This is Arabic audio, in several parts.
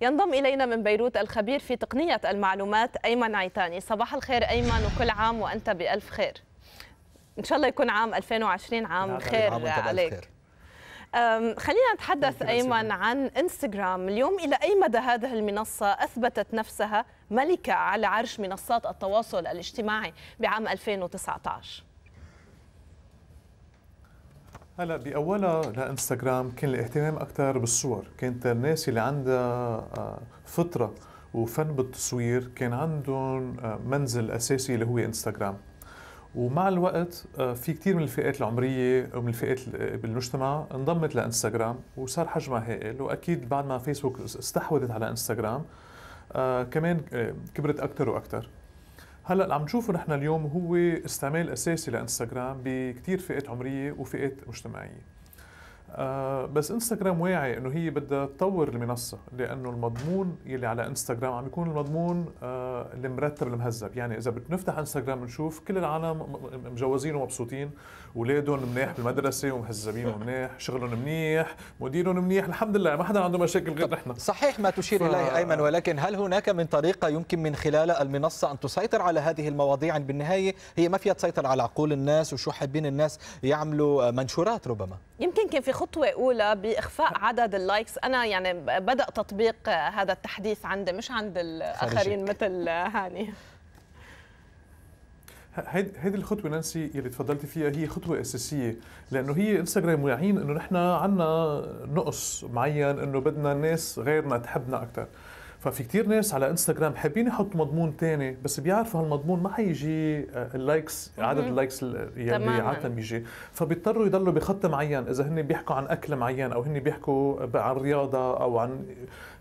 ينضم إلينا من بيروت الخبير في تقنية المعلومات أيمن عيتاني صباح الخير أيمن وكل عام وأنت بألف خير إن شاء الله يكون عام 2020 عام نعم، خير عليك خلينا نتحدث أيمن عن إنستغرام اليوم إلى أي مدى هذه المنصة أثبتت نفسها ملكة على عرش منصات التواصل الاجتماعي بعام 2019 هلا باولها لانستغرام كان الاهتمام اكثر بالصور، كانت الناس اللي عندها آه، فطره وفن بالتصوير كان عندهم آه، منزل اساسي اللي هو انستغرام. ومع الوقت آه، في كثير من الفئات العمريه ومن الفئات بالمجتمع انضمت لانستغرام وصار حجمها هائل واكيد بعد ما فيسبوك استحوذت على انستغرام كمان كبرت اكثر واكثر. هلا اللي عم نشوفه نحن اليوم هو استعمال اساسي لانستغرام بكثير فئات عمريه وفئات مجتمعيه آه بس انستغرام واعي انه هي بدها تطور المنصه لانه المضمون يلي على انستغرام عم يكون المضمون آه المرتب المهذب يعني اذا بنفتح انستغرام بنشوف كل العالم مجوزين ومبسوطين اولادهم منيح بالمدرسه ومهذبين ومنيح شغلهم منيح مديرهم منيح الحمد لله ما حدا عنده مشاكل غير نحن صحيح ما تشير ف... اليه ايمن ولكن هل هناك من طريقه يمكن من خلال المنصه ان تسيطر على هذه المواضيع يعني بالنهايه هي ما فيها تسيطر على عقول الناس وشو حابين الناس يعملوا آه، منشورات ربما يمكن كان في خط خطوه اولى باخفاء عدد اللايكس انا يعني بدا تطبيق هذا التحديث عندي مش عند الاخرين مثل هاني هذه الخطوه نانسي يلي تفضلتي فيها هي خطوه اساسيه لانه هي انستغرام واعيين انه نحن عندنا نقص معين انه بدنا الناس غيرنا تحبنا اكثر ففي كتير ناس على انستغرام حابين يحطوا مضمون تاني بس بيعرفوا هالمضمون ما حيجي آه، اللايكس عدد اللايكس اللي عاده بيجي فبيضطروا يضلوا بخط معين اذا هن بيحكوا عن اكل معين او هن بيحكوا عن رياضه او عن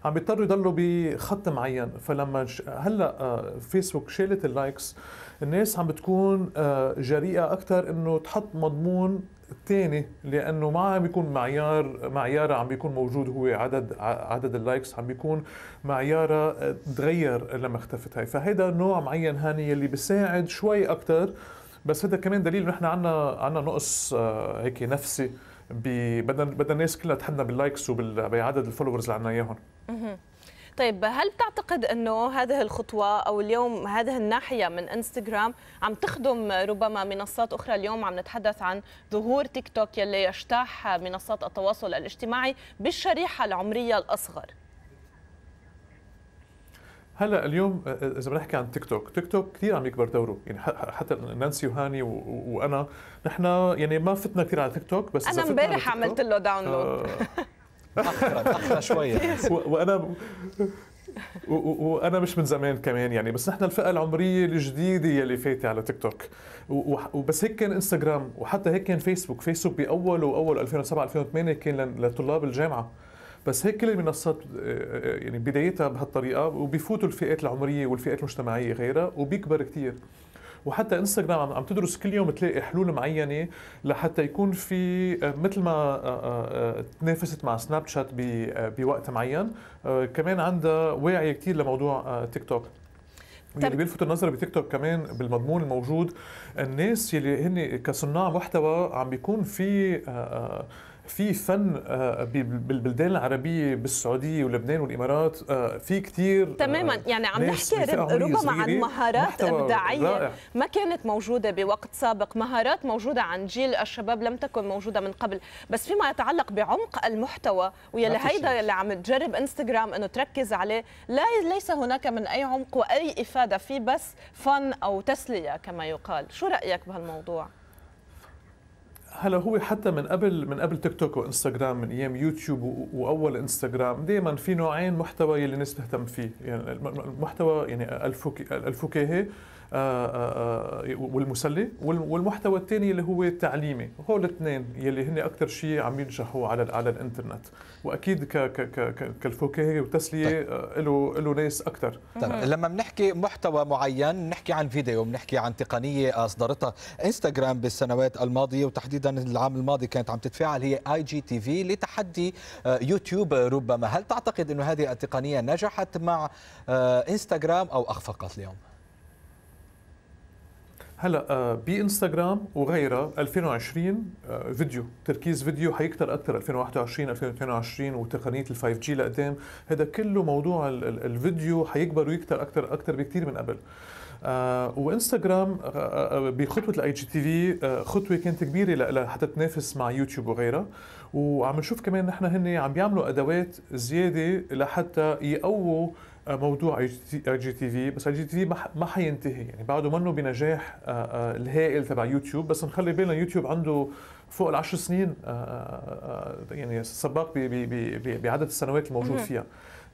عم بيضطروا يضلوا بخط معين فلما هلا فيسبوك آه، شالت اللايكس الناس عم بتكون آه، جريئه اكثر انه تحط مضمون الثاني لانه ما عم بيكون معيار معياره عم بيكون موجود هو عدد عدد اللايكس عم بيكون معياره تغير لما اختفت هاي فهيدا نوع معين هاني اللي بيساعد شوي اكثر بس هذا كمان دليل نحن عندنا عندنا نقص آه، هيك نفسي بدنا بدنا الناس كلها تحدنا باللايكس وبعدد الفولورز اللي عندنا اياهم طيب هل تعتقد انه هذه الخطوه او اليوم هذه الناحيه من انستغرام عم تخدم ربما منصات اخرى اليوم عم نتحدث عن ظهور تيك توك يلي يجتاح منصات التواصل الاجتماعي بالشريحه العمريه الاصغر هلا اليوم اذا بنحكي عن تيك توك، تيك توك كثير عم يكبر دوره، يعني حتى نانسي وهاني وانا نحن يعني ما فتنا كثير على تيك توك بس انا امبارح عملت له داونلود تاخر تاخر شويه وانا وانا مش من زمان كمان يعني بس نحن الفئه العمريه الجديده يلي فاتت على تيك توك وبس هيك كان انستغرام وحتى هيك كان فيسبوك فيسبوك باول واول 2007 2008 كان لطلاب الجامعه بس هيك كل المنصات آه، آه، يعني بدايتها بهالطريقه وبيفوتوا الفئات العمريه والفئات المجتمعيه غيرها وبيكبر كثير وحتى انستغرام عم تدرس كل يوم تلاقي حلول معينه لحتى يكون في آه، مثل ما آه، آه، تنافست مع سناب شات بوقت معين كمان عندها واعيه كثير لموضوع تيك توك اللي بيلفت النظر بتيك توك كمان بالمضمون الموجود الناس يلي هن كصناع محتوى عم بيكون في في فن آه، بالبلدان العربيه بالسعوديه ولبنان والامارات آه، في كثير آه، تماما يعني عم نحكي ربما عن مهارات ابداعيه رائع. ما كانت موجوده بوقت سابق مهارات موجوده عن جيل الشباب لم تكن موجوده من قبل بس فيما يتعلق بعمق المحتوى ويلي هيدا اللي عم تجرب انستغرام انه تركز عليه لا ليس هناك من اي عمق واي افاده في بس فن او تسليه كما يقال شو رايك بهالموضوع هلا هو حتى من قبل من قبل تيك توك وانستغرام من ايام يوتيوب واول انستغرام دائما في نوعين محتوى يلي الناس تهتم فيه يعني المحتوى يعني الفكاهي آه، آه، آه، والمسلي والمحتوى الثاني اللي هو التعليمي هول الاثنين يلي هن اكثر شيء عم ينجحوا على على الانترنت واكيد ك ك كالفكاهه والتسليه له طيب. له ناس اكثر طيب. لما بنحكي محتوى معين بنحكي عن فيديو بنحكي عن تقنيه اصدرتها انستغرام بالسنوات الماضيه وتحديدا ايضا العام الماضي كانت عم تتفاعل هي اي جي تي في لتحدي آه، يوتيوب ربما هل تعتقد انه هذه التقنيه نجحت مع آه، انستغرام او اخفقت اليوم هلا آه، بانستغرام وغيرها 2020 فيديو تركيز فيديو حيكتر اكثر 2021 2022 وتقنيه ال 5 جي لقدام هذا كله موضوع الفيديو حيكبر ويكتر اكثر اكثر بكثير من قبل آه، وانستغرام آه، آه، بخطوه الاي جي تي في خطوه كانت كبيره لحتى تنافس مع يوتيوب وغيرها وعم نشوف كمان نحن هن عم بيعملوا ادوات زياده لحتى يقووا موضوع اي جي تي في بس اي جي تي في ما حينتهي يعني بعده منه بنجاح الهائل تبع يوتيوب بس نخلي بالنا يوتيوب عنده فوق العشر سنين يعني سباق بعدد السنوات الموجود فيها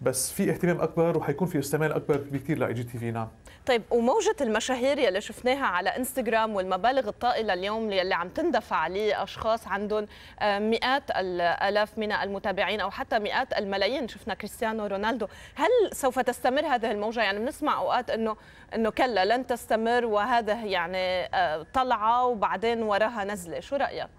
بس في اهتمام اكبر وحيكون في استعمال اكبر بكثير لاي جي تي في نعم طيب وموجه المشاهير يلي شفناها على انستغرام والمبالغ الطائله اليوم يلي عم تندفع لاشخاص عندهم آه، مئات الالاف من المتابعين او حتى مئات الملايين شفنا كريستيانو رونالدو هل سوف تستمر هذه الموجه يعني بنسمع اوقات انه انه كلا لن تستمر وهذا يعني آه، طلعه وبعدين وراها نزله شو رايك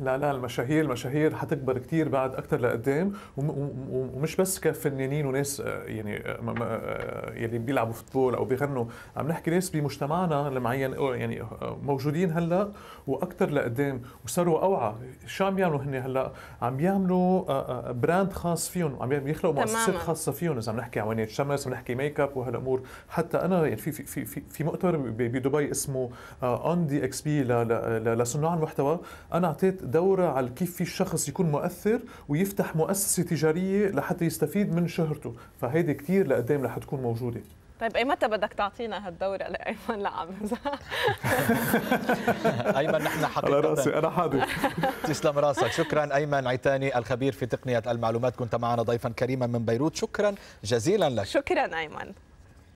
لا لا المشاهير المشاهير حتكبر كثير بعد اكثر لقدام ومش بس كفنانين وناس آه، يعني آه، آه، يلي بيلعبوا فوتبول او بيغنوا عم نحكي ناس بمجتمعنا المعين يعني موجودين هلا واكثر لقدام وصاروا اوعى شو عم يعملوا هن هلا عم يعملوا براند خاص فيهم عم يخلقوا مؤسسات خاصه فيهم اذا عم نحكي عن شمس عم نحكي ميك اب وهالامور حتى انا يعني في في في في مؤتمر بدبي اسمه اون دي اكس بي لصناع المحتوى انا اعطيت دوره على كيف في الشخص يكون مؤثر ويفتح مؤسسه تجاريه لحتى يستفيد من شهرته فهيدي كثير لقدام رح تكون موجوده طيب اي متى بدك تعطينا هالدورة لايمن لعب؟ ايمن نحن حقيقة على راسي انا حاضر تسلم راسك، شكرا ايمن عيتاني الخبير في تقنية المعلومات كنت معنا ضيفا كريما من بيروت، شكرا جزيلا لك شكرا ايمن